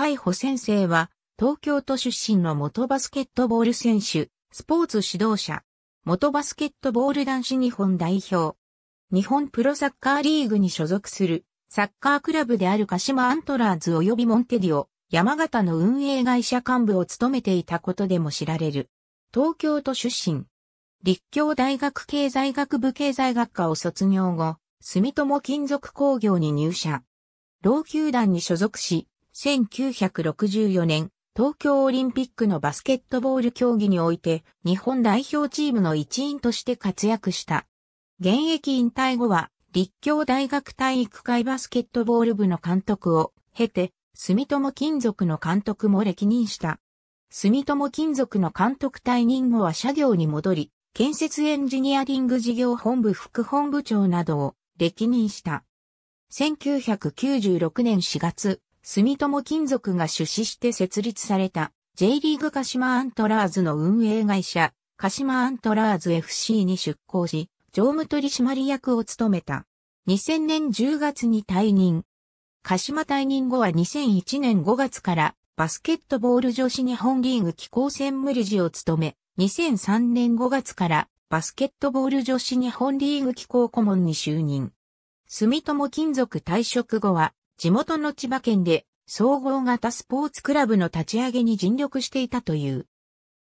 海保先生は、東京都出身の元バスケットボール選手、スポーツ指導者、元バスケットボール男子日本代表、日本プロサッカーリーグに所属する、サッカークラブである鹿島アントラーズ及びモンテディオ、山形の運営会社幹部を務めていたことでも知られる。東京都出身。立教大学経済学部経済学科を卒業後、住友金属工業に入社。老球団に所属し、1964年、東京オリンピックのバスケットボール競技において、日本代表チームの一員として活躍した。現役引退後は、立教大学体育会バスケットボール部の監督を経て、住友金属の監督も歴任した。住友金属の監督退任後は社業に戻り、建設エンジニアリング事業本部副本部長などを歴任した。1996年4月、住友金属が出資して設立された J リーグ鹿島アントラーズの運営会社、鹿島アントラーズ FC に出向し、常務取締役を務めた。2000年10月に退任。鹿島退任後は2001年5月からバスケットボール女子日本リーグ機構専務理事を務め、2003年5月からバスケットボール女子日本リーグ機構顧問に就任。住友金属退職後は地元の千葉県で総合型スポーツクラブの立ち上げに尽力していたという。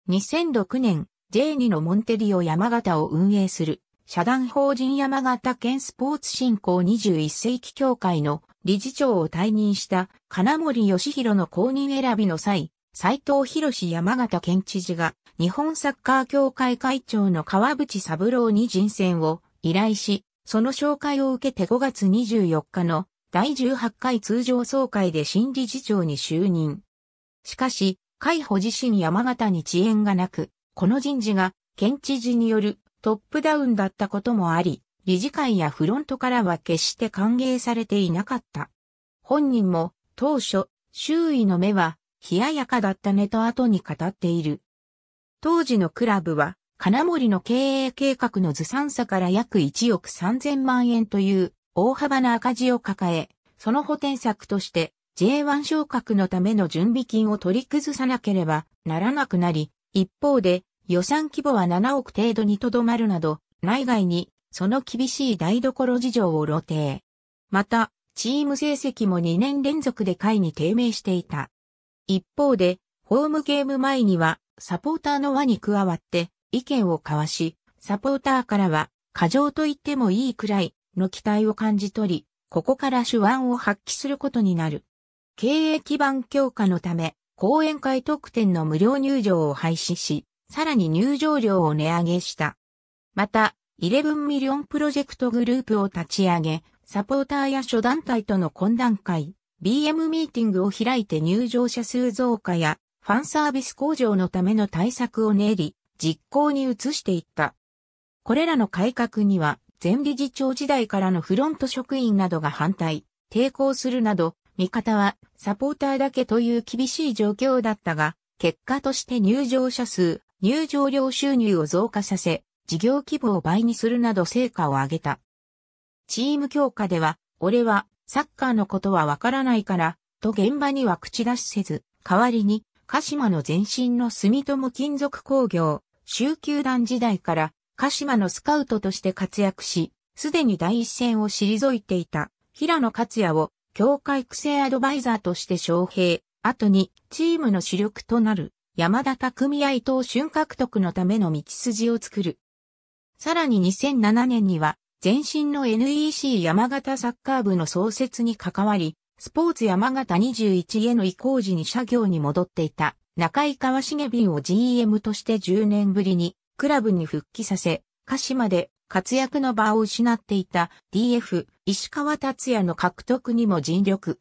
2006年、J2 のモンテディオ山形を運営する、社団法人山形県スポーツ振興21世紀協会の理事長を退任した金森義弘の公認選びの際、斉藤博士山形県知事が日本サッカー協会会長の川淵三郎に人選を依頼し、その紹介を受けて5月24日の第18回通常総会で新理事長に就任。しかし、海保自身山形に遅延がなく、この人事が県知事によるトップダウンだったこともあり、理事会やフロントからは決して歓迎されていなかった。本人も当初、周囲の目は冷ややかだったねと後に語っている。当時のクラブは、金森の経営計画のずさんさから約1億3000万円という大幅な赤字を抱え、その補填策として J1 昇格のための準備金を取り崩さなければならなくなり、一方で予算規模は7億程度にとどまるなど、内外にその厳しい台所事情を露呈。また、チーム成績も2年連続で下位に低迷していた。一方で、ホームゲーム前にはサポーターの輪に加わって意見を交わし、サポーターからは過剰と言ってもいいくらいの期待を感じ取り、ここから手腕を発揮することになる。経営基盤強化のため、講演会特典の無料入場を廃止し、さらに入場料を値上げした。また、11ミリオンプロジェクトグループを立ち上げ、サポーターや諸団体との懇談会、BM ミーティングを開いて入場者数増加や、ファンサービス向上のための対策を練り、実行に移していった。これらの改革には、前理事長時代からのフロント職員などが反対、抵抗するなど、味方はサポーターだけという厳しい状況だったが、結果として入場者数、入場料収入を増加させ、事業規模を倍にするなど成果を上げた。チーム強化では、俺はサッカーのことはわからないから、と現場には口出しせず、代わりに、鹿島の前身の住友金属工業、集球団時代から鹿島のスカウトとして活躍し、すでに第一線を退いていた平野克也を協会育成アドバイザーとして招聘、後にチームの主力となる山田拓海等伊獲得のための道筋を作る。さらに2007年には前身の NEC 山形サッカー部の創設に関わり、スポーツ山形21への移行時に社業に戻っていた中井川重便を GM として10年ぶりにクラブに復帰させ、鹿島で活躍の場を失っていた DF 石川達也の獲得にも尽力。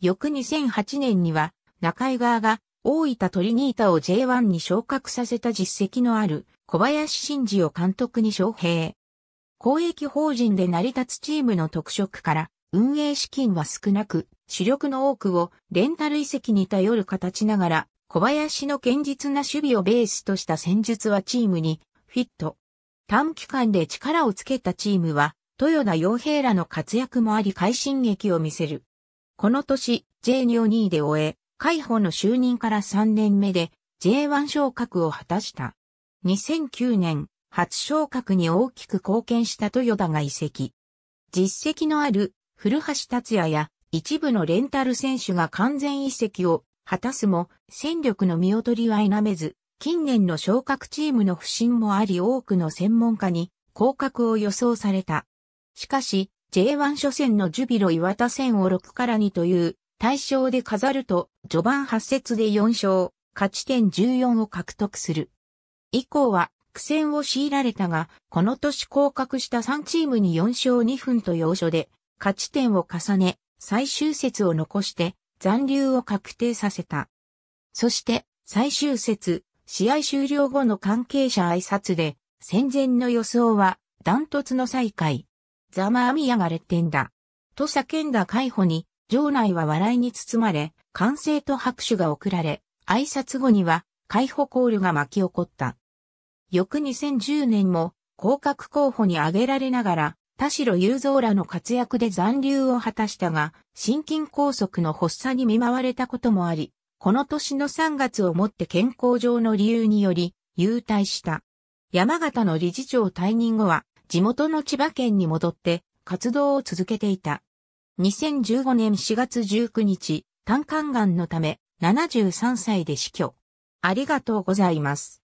翌2008年には中井側が大分トリニータを J1 に昇格させた実績のある小林真二を監督に招聘。公益法人で成り立つチームの特色から運営資金は少なく主力の多くをレンタル遺跡に頼る形ながら小林の堅実な守備をベースとした戦術はチームにフィット。短期間で力をつけたチームは、豊田洋平らの活躍もあり快進撃を見せる。この年、J2 を2位で終え、海保の就任から3年目で J1 昇格を果たした。2009年、初昇格に大きく貢献した豊田が移籍。実績のある古橋達也や一部のレンタル選手が完全移籍を果たすも、戦力の見劣りは否めず、近年の昇格チームの不振もあり多くの専門家に降格を予想された。しかし、J1 初戦のジュビロ岩田戦を6から2という対象で飾ると、序盤8節で4勝、勝ち点14を獲得する。以降は苦戦を強いられたが、この年降格した3チームに4勝2分と要所で、勝ち点を重ね、最終節を残して、残留を確定させた。そして、最終節、試合終了後の関係者挨拶で、戦前の予想は、ダントツの最下位。ざまあみやがれってんだ。と叫んだ解放に、場内は笑いに包まれ、歓声と拍手が送られ、挨拶後には、解放コールが巻き起こった。翌2010年も、降格候補に挙げられながら、田代雄三らの活躍で残留を果たしたが、心筋梗塞の発作に見舞われたこともあり、この年の3月をもって健康上の理由により、勇退した。山形の理事長退任後は、地元の千葉県に戻って、活動を続けていた。2015年4月19日、胆管癌のため、73歳で死去。ありがとうございます。